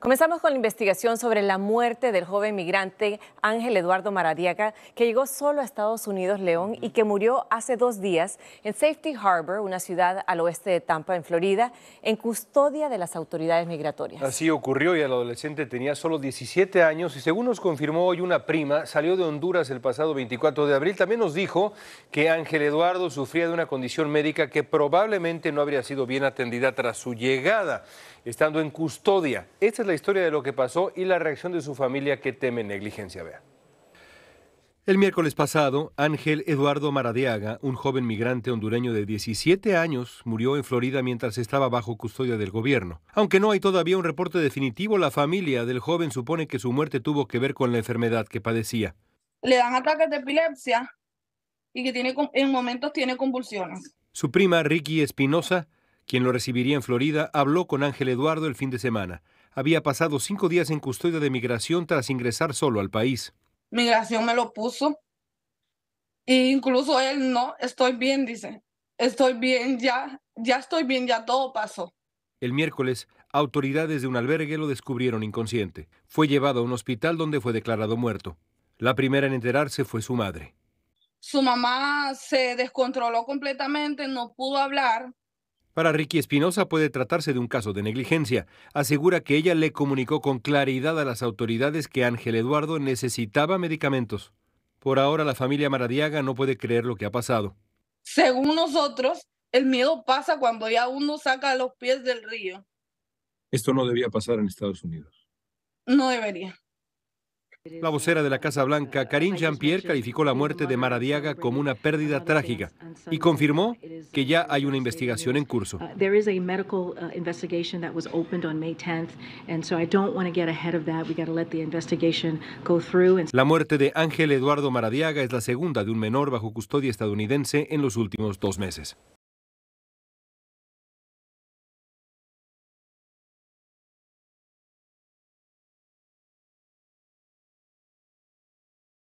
Comenzamos con la investigación sobre la muerte del joven migrante Ángel Eduardo Maradiaga, que llegó solo a Estados Unidos, León, y que murió hace dos días en Safety Harbor, una ciudad al oeste de Tampa, en Florida, en custodia de las autoridades migratorias. Así ocurrió y el adolescente tenía solo 17 años y según nos confirmó hoy una prima, salió de Honduras el pasado 24 de abril. También nos dijo que Ángel Eduardo sufría de una condición médica que probablemente no habría sido bien atendida tras su llegada, estando en custodia. Esta es la historia de lo que pasó y la reacción de su familia que teme negligencia. Vea. El miércoles pasado, Ángel Eduardo Maradiaga, un joven migrante hondureño de 17 años, murió en Florida mientras estaba bajo custodia del gobierno. Aunque no hay todavía un reporte definitivo, la familia del joven supone que su muerte tuvo que ver con la enfermedad que padecía. Le dan ataques de epilepsia y que tiene, en momentos tiene convulsiones. Su prima Ricky Espinosa quien lo recibiría en Florida, habló con Ángel Eduardo el fin de semana. Había pasado cinco días en custodia de migración tras ingresar solo al país. Migración me lo puso. E incluso él no, estoy bien, dice. Estoy bien, ya, ya estoy bien, ya todo pasó. El miércoles, autoridades de un albergue lo descubrieron inconsciente. Fue llevado a un hospital donde fue declarado muerto. La primera en enterarse fue su madre. Su mamá se descontroló completamente, no pudo hablar, para Ricky Espinosa puede tratarse de un caso de negligencia. Asegura que ella le comunicó con claridad a las autoridades que Ángel Eduardo necesitaba medicamentos. Por ahora la familia Maradiaga no puede creer lo que ha pasado. Según nosotros, el miedo pasa cuando ya uno saca los pies del río. Esto no debía pasar en Estados Unidos. No debería. La vocera de la Casa Blanca, Karine Jean-Pierre, calificó la muerte de Maradiaga como una pérdida trágica y confirmó que ya hay una investigación en curso. La muerte de Ángel Eduardo Maradiaga es la segunda de un menor bajo custodia estadounidense en los últimos dos meses.